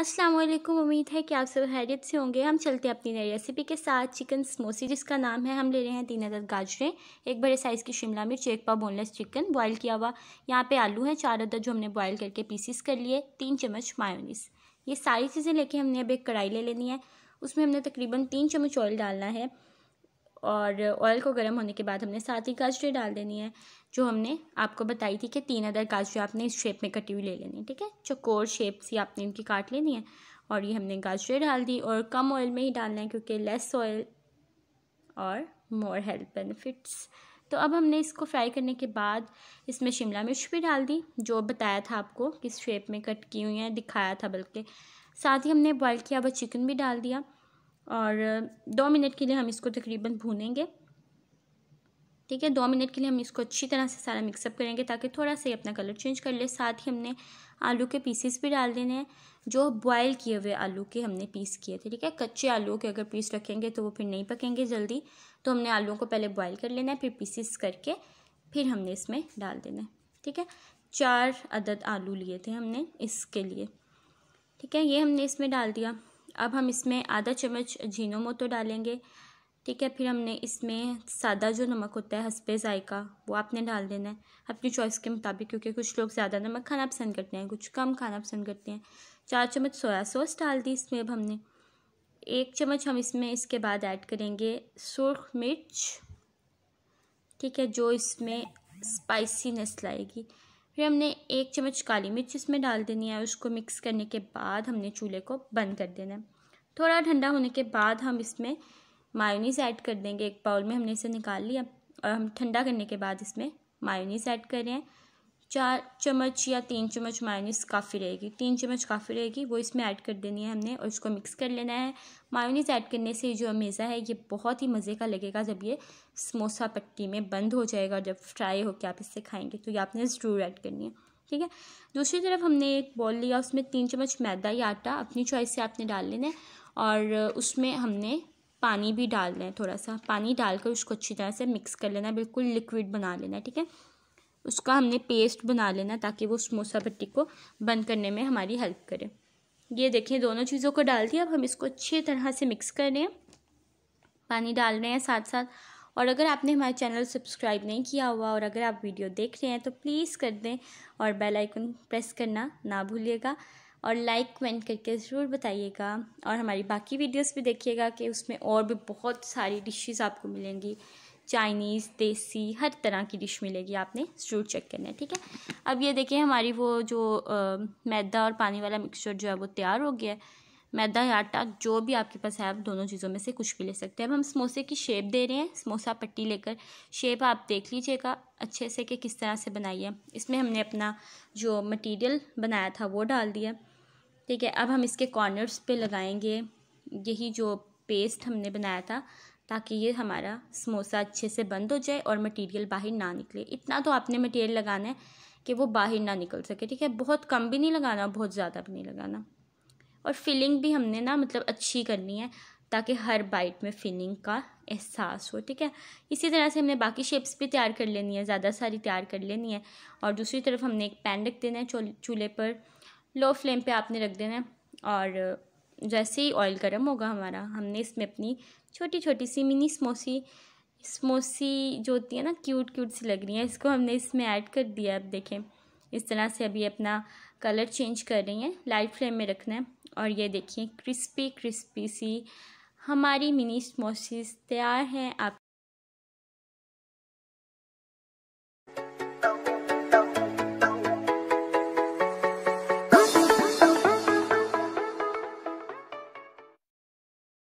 अस्सलाम वालेकुम उम्मीद है कि आप सब हैरियत से होंगे हम चलते हैं अपनी नई रेसिपी के साथ चिकन समोसी जिसका नाम है हम ले रहे हैं तीन अदर गाजरें एक बड़े साइज़ की शिमला मिर्च एक पाव बोनलेस चिकन बॉईल किया हुआ यहाँ पे आलू है चार अदर जो हमने बॉईल करके पीसीस कर लिए तीन चम्मच मायोनीस ये सारी चीज़ें लेके हमने अब एक कढ़ाई ले लेनी है उसमें हमने तकरीबन तीन चम्मच ऑयल डालना है और ऑयल को गर्म होने के बाद हमने साथ ही गाजरें डाल देनी है जो हमने आपको बताई थी कि तीन अदर काजू आपने इस शेप में कटी हुई ले लेनी है ठीक है चकोर शेप सी आपने इनकी काट लेनी है और ये हमने गाजरें डाल दी और कम ऑयल में ही डालना है क्योंकि लेस ऑयल और मोर हेल्थ बेनिफिट्स तो अब हमने इसको फ्राई करने के बाद इसमें शिमला मिर्च भी डाल दी जो बताया था आपको किस शेप में कट की हुई है दिखाया था बल्कि साथ ही हमने बॉयल किया हुआ चिकन भी डाल दिया और दो मिनट के लिए हम इसको तकरीबन भूनेंगे ठीक है दो मिनट के लिए हम इसको अच्छी तरह से सारा मिक्सअप करेंगे ताकि थोड़ा सा अपना कलर चेंज कर ले साथ ही हमने आलू के पीसेस भी डाल देने हैं जो बॉयल किए हुए आलू के हमने पीस किए थे ठीक है कच्चे आलू के अगर पीस रखेंगे तो वो फिर नहीं पकेंगे जल्दी तो हमने आलू को पहले बॉयल कर लेना है फिर पीसेस करके फिर हमने इसमें डाल देना है ठीक है चार अदद आलू लिए थे हमने इसके लिए ठीक है ये हमने इसमें डाल दिया अब हम इसमें आधा चम्मच जीनोमोतो डालेंगे ठीक है फिर हमने इसमें सादा जो नमक होता है हंसपे जायका वो आपने डाल देना है अपनी चॉइस के मुताबिक क्योंकि कुछ लोग ज़्यादा नमक खाना पसंद करते हैं कुछ कम खाना पसंद करते हैं चार चम्मच सोया सॉस डाल दी इसमें अब हमने एक चम्मच हम इसमें इसके बाद ऐड करेंगे सुरख मिर्च ठीक है जो इसमें स्पाइसीनेस लाएगी फिर हमने एक चम्मच काली मिर्च इसमें डाल देनी है उसको मिक्स करने के बाद हमने चूल्हे को बंद कर देना है थोड़ा ठंडा होने के बाद हम इसमें मायोनीस ऐड कर देंगे एक बाउल में हमने इसे निकाल लिया और हम ठंडा करने के बाद इसमें मायोनीस ऐड कर रहे हैं चार चम्मच या तीन चम्मच मायोनीस काफ़ी रहेगी तीन चम्मच काफ़ी रहेगी वो इसमें ऐड कर देनी है हमने और इसको मिक्स कर लेना है मायोनीस ऐड करने से जो अमेज़ा है ये बहुत ही मज़े का लगेगा जब ये समोसा पट्टी में बंद हो जाएगा जब फ्राई होकर आप इससे खाएंगे तो ये आपने ज़रूर ऐड करनी है ठीक है दूसरी तरफ हमने एक बॉल लिया उसमें तीन चम्मच मैदा या आटा अपनी चॉइस से आपने डाल लेना है और उसमें हमने पानी भी डालना है थोड़ा सा पानी डालकर उसको अच्छी तरह से मिक्स कर लेना है बिल्कुल लिक्विड बना लेना है ठीक है उसका हमने पेस्ट बना लेना ताकि वो समोसा पट्टी को बंद करने में हमारी हेल्प करे ये देखें दोनों चीज़ों को डाल दिया अब हम इसको अच्छी तरह से मिक्स कर रहे हैं पानी डाल रहे हैं साथ साथ और अगर आपने हमारे चैनल सब्सक्राइब नहीं किया हुआ और अगर आप वीडियो देख रहे हैं तो प्लीज़ कर दें और बेल आइकन प्रेस करना ना भूलिएगा और लाइक कमेंट करके ज़रूर बताइएगा और हमारी बाकी वीडियोस भी देखिएगा कि उसमें और भी बहुत सारी डिशेस आपको मिलेंगी चाइनीज़ देसी हर तरह की डिश मिलेगी आपने ज़रूर चेक करना है ठीक है अब ये देखिए हमारी वो जो आ, मैदा और पानी वाला मिक्सचर जो है वो तैयार हो गया है मैदा या आटा जो भी आपके पास है आप दोनों चीज़ों में से कुछ भी ले सकते हैं अब हम समोसे की शेप दे रहे हैं समोसा पट्टी लेकर शेप आप देख लीजिएगा अच्छे से कि किस तरह से बनाई है इसमें हमने अपना जो मटेरियल बनाया था वो डाल दिया ठीक है अब हम इसके कॉर्नर्स पे लगाएंगे यही जो पेस्ट हमने बनाया था ताकि ये हमारा समोसा अच्छे से बंद हो जाए और मटेरियल बाहर ना निकले इतना तो आपने मटेरियल लगाना है कि वो बाहर ना निकल सके ठीक है बहुत कम भी नहीं लगाना बहुत ज़्यादा भी नहीं लगाना और फिलिंग भी हमने ना मतलब अच्छी करनी है ताकि हर बाइट में फिलिंग का एहसास हो ठीक है इसी तरह से हमने बाकी शेप्स भी तैयार कर लेनी है ज़्यादा सारी तैयार कर लेनी है और दूसरी तरफ हमने एक पैन रख देना है चूल्हे पर लो फ्लेम पर आपने रख देना है और जैसे ही ऑयल गर्म होगा हमारा हमने इसमें अपनी छोटी छोटी सी मिनी स्मोसी स्मोसी जो होती है ना क्यूट क्यूट सी लग रही है इसको हमने इसमें ऐड कर दिया अब देखें इस तरह से अभी अपना कलर चेंज कर रही हैं लाइट फ्लेम में रखना है और ये देखिए क्रिस्पी क्रिस्पी सी हमारी मिनी स्मोसीज तैयार हैं आप